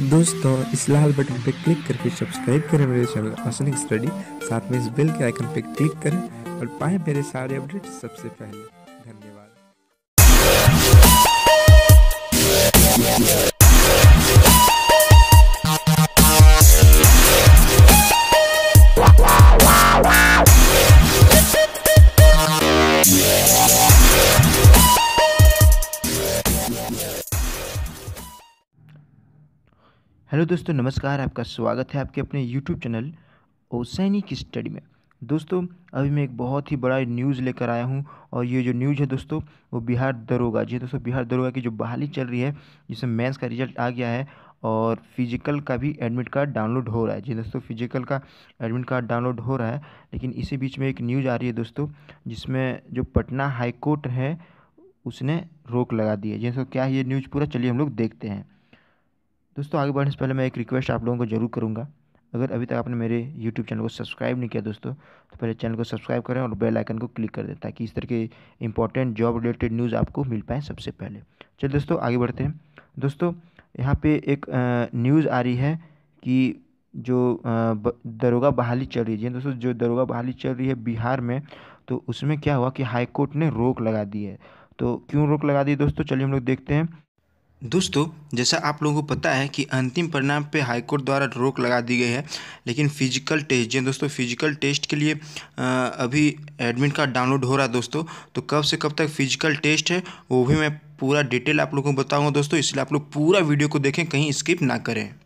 दोस्तों इस लाल बटन पर क्लिक करके सब्सक्राइब करें मेरे चैनल आसनिक स्टडी साथ में इस बेल के आइकन पर क्लिक करें और पाएं मेरे सारे अपडेट्स सबसे पहले हेलो दोस्तों नमस्कार आपका स्वागत है आपके अपने यूट्यूब चैनल सैनिक स्टडी में दोस्तों अभी मैं एक बहुत ही बड़ा न्यूज़ लेकर आया हूं और ये जो न्यूज़ है दोस्तों वो बिहार दरोगा जी दोस्तों बिहार दरोगा की जो बहाली चल रही है जिसमें मैथ्स का रिजल्ट आ गया है और फिजिकल का भी एडमिट कार्ड डाउनलोड हो रहा है जी दोस्तों फिजिकल का एडमिट कार्ड डाउनलोड हो रहा है लेकिन इसी बीच में एक न्यूज़ आ रही है दोस्तों जिसमें जो पटना हाईकोर्ट है उसने रोक लगा दी है जैसे क्या ये न्यूज़ पूरा चलिए हम लोग देखते हैं दोस्तों आगे बढ़ने से पहले मैं एक रिक्वेस्ट आप लोगों को ज़रूर करूँगा अगर अभी तक आपने मेरे यूट्यूब चैनल को सब्सक्राइब नहीं किया दोस्तों तो पहले चैनल को सब्सक्राइब करें और बेल आइकन को क्लिक कर दें ताकि इस तरह के इंपॉर्टेंट जॉब रिलेटेड न्यूज़ आपको मिल पाए सबसे पहले चलिए दोस्तों आगे बढ़ते हैं दोस्तों यहाँ पे एक न्यूज़ आ रही है कि जो दरोगा बहाली चल रही है हाँ दोस्तों जो दरोगा बहाली चल रही है बिहार में तो उसमें क्या हुआ कि हाईकोर्ट ने रोक लगा दी है तो क्यों रोक लगा दी दोस्तों चलिए हम लोग देखते हैं दोस्तों जैसा आप लोगों को पता है कि अंतिम परिणाम पे हाईकोर्ट द्वारा रोक लगा दी गई है लेकिन फिजिकल टेस्ट जी हाँ दोस्तों फिजिकल टेस्ट के लिए अभी एडमिट कार्ड डाउनलोड हो रहा है दोस्तों तो कब से कब तक फिजिकल टेस्ट है वो भी मैं पूरा डिटेल आप लोगों को बताऊंगा दोस्तों इसलिए आप लोग पूरा वीडियो को देखें कहीं स्किप ना करें